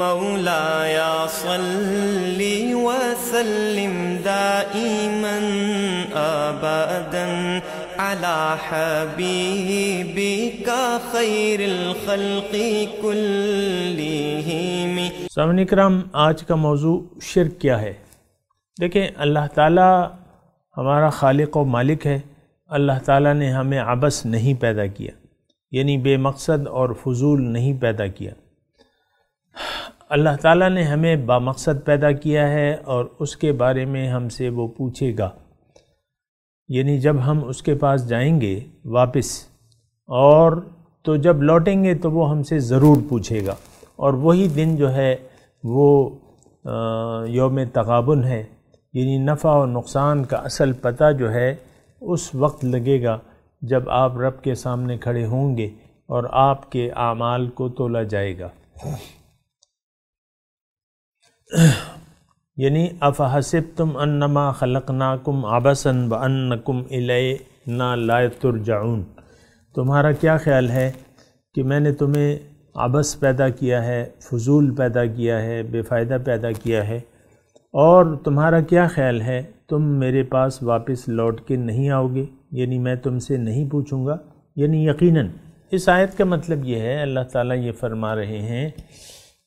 صلی وسلم على الخلق سامعین کرام آج کا موضوع شرک کیا ہے دیکھیں اللہ تعالیٰ ہمارا خالق و مالک ہے اللہ تعالیٰ نے ہمیں عبس نہیں پیدا کیا یعنی بے مقصد اور فضول نہیں پیدا کیا اللہ تعالیٰ نے ہمیں با مقصد پیدا کیا ہے اور اس کے بارے میں ہم سے وہ پوچھے گا یعنی جب ہم اس کے پاس جائیں گے واپس اور تو جب لوٹیں گے تو وہ ہم سے ضرور پوچھے گا اور وہی دن جو ہے وہ یوم تغابن ہے یعنی نفع و نقصان کا اصل پتہ جو ہے اس وقت لگے گا جب آپ رب کے سامنے کھڑے ہوں گے اور آپ کے اعمال کو تولا جائے گا یعنی اف حسب تم انما خلق ناکم آبسن آبس ان بن نا لائے ترجعون تمہارا کیا خیال ہے کہ میں نے تمہیں آبس پیدا کیا ہے فضول پیدا کیا ہے بے فائدہ پیدا کیا ہے اور تمہارا کیا خیال ہے تم میرے پاس واپس لوٹ کے نہیں آؤ گے یعنی میں تم سے نہیں پوچھوں گا یعنی یقیناً اس آیت کا مطلب یہ ہے اللہ تعالیٰ یہ فرما رہے ہیں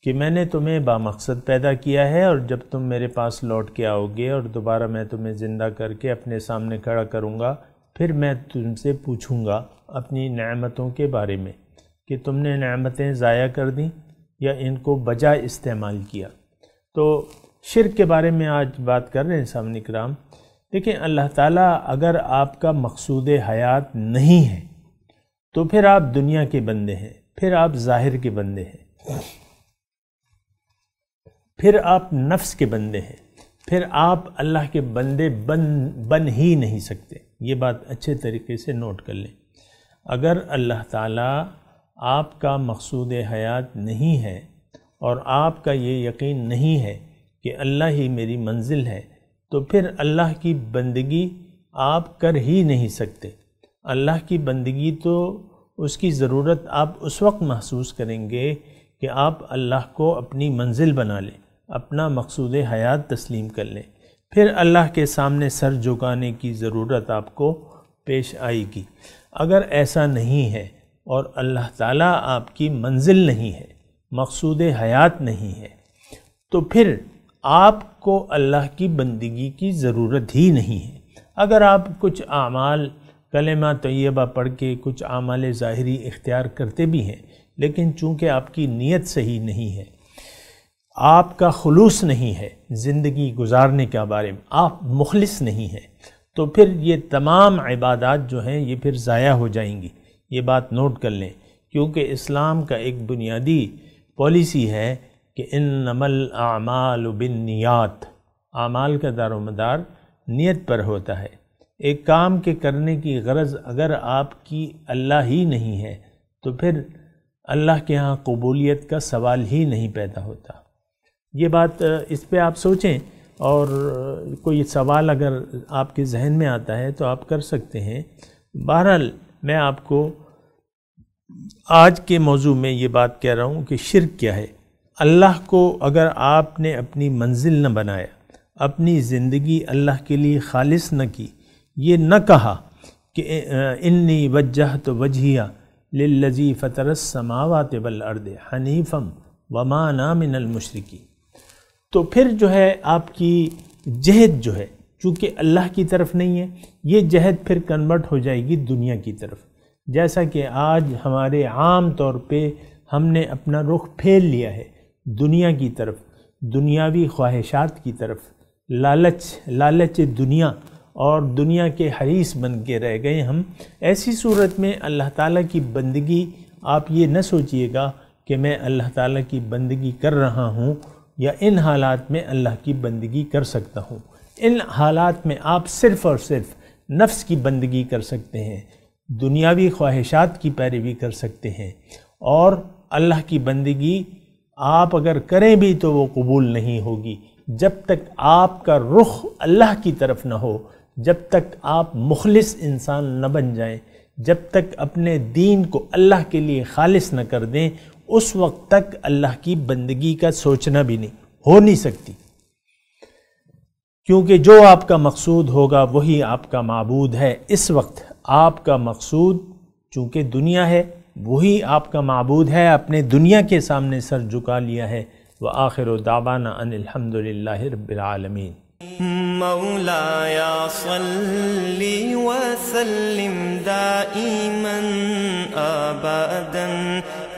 کہ میں نے تمہیں با مقصد پیدا کیا ہے اور جب تم میرے پاس لوٹ کے آؤ گے اور دوبارہ میں تمہیں زندہ کر کے اپنے سامنے کھڑا کروں گا پھر میں تم سے پوچھوں گا اپنی نعمتوں کے بارے میں کہ تم نے نعمتیں ضائع کر دیں یا ان کو بجا استعمال کیا تو شرک کے بارے میں آج بات کر رہے ہیں سامنے کرام دیکھیں اللہ تعالیٰ اگر آپ کا مقصود حیات نہیں ہے تو پھر آپ دنیا کے بندے ہیں پھر آپ ظاہر کے بندے ہیں پھر آپ نفس کے بندے ہیں پھر آپ اللہ کے بندے بن بن ہی نہیں سکتے یہ بات اچھے طریقے سے نوٹ کر لیں اگر اللہ تعالیٰ آپ کا مقصود حیات نہیں ہے اور آپ کا یہ یقین نہیں ہے کہ اللہ ہی میری منزل ہے تو پھر اللہ کی بندگی آپ کر ہی نہیں سکتے اللہ کی بندگی تو اس کی ضرورت آپ اس وقت محسوس کریں گے کہ آپ اللہ کو اپنی منزل بنا لیں اپنا مقصود حیات تسلیم کر لیں پھر اللہ کے سامنے سر جھکانے کی ضرورت آپ کو پیش آئے گی اگر ایسا نہیں ہے اور اللہ تعالیٰ آپ کی منزل نہیں ہے مقصود حیات نہیں ہے تو پھر آپ کو اللہ کی بندگی کی ضرورت ہی نہیں ہے اگر آپ کچھ اعمال کلمہ طیبہ پڑھ کے کچھ اعمال ظاہری اختیار کرتے بھی ہیں لیکن چونکہ آپ کی نیت صحیح نہیں ہے آپ کا خلوص نہیں ہے زندگی گزارنے کے بارے میں آپ مخلص نہیں ہیں تو پھر یہ تمام عبادات جو ہیں یہ پھر ضائع ہو جائیں گی یہ بات نوٹ کر لیں کیونکہ اسلام کا ایک بنیادی پالیسی ہے کہ ان نمل اعمال و بنیات اعمال کا دار و مدار نیت پر ہوتا ہے ایک کام کے کرنے کی غرض اگر آپ کی اللہ ہی نہیں ہے تو پھر اللہ کے ہاں قبولیت کا سوال ہی نہیں پیدا ہوتا یہ بات اس پہ آپ سوچیں اور کوئی سوال اگر آپ کے ذہن میں آتا ہے تو آپ کر سکتے ہیں بہرحال میں آپ کو آج کے موضوع میں یہ بات کہہ رہا ہوں کہ شرک کیا ہے اللہ کو اگر آپ نے اپنی منزل نہ بنایا اپنی زندگی اللہ کے لیے خالص نہ کی یہ نہ کہا کہ انی وجہ تو وجہیہ للذی فطر سماوات والارض حنیفم وما من المشرقی تو پھر جو ہے آپ کی جہد جو ہے چونکہ اللہ کی طرف نہیں ہے یہ جہد پھر کنورٹ ہو جائے گی دنیا کی طرف جیسا کہ آج ہمارے عام طور پہ ہم نے اپنا رخ پھیل لیا ہے دنیا کی طرف دنیاوی خواہشات کی طرف لالچ لالچ دنیا اور دنیا کے حریث بن کے رہ گئے ہم ایسی صورت میں اللہ تعالیٰ کی بندگی آپ یہ نہ سوچئے گا کہ میں اللہ تعالیٰ کی بندگی کر رہا ہوں یا ان حالات میں اللہ کی بندگی کر سکتا ہوں ان حالات میں آپ صرف اور صرف نفس کی بندگی کر سکتے ہیں دنیاوی خواہشات کی پیروی کر سکتے ہیں اور اللہ کی بندگی آپ اگر کریں بھی تو وہ قبول نہیں ہوگی جب تک آپ کا رخ اللہ کی طرف نہ ہو جب تک آپ مخلص انسان نہ بن جائیں جب تک اپنے دین کو اللہ کے لیے خالص نہ کر دیں اس وقت تک اللہ کی بندگی کا سوچنا بھی نہیں ہو نہیں سکتی کیونکہ جو آپ کا مقصود ہوگا وہی آپ کا معبود ہے اس وقت آپ کا مقصود چونکہ دنیا ہے وہی آپ کا معبود ہے اپنے دنیا کے سامنے سر جھکا لیا ہے وہ آخر و دعوانا ان الحمد للہ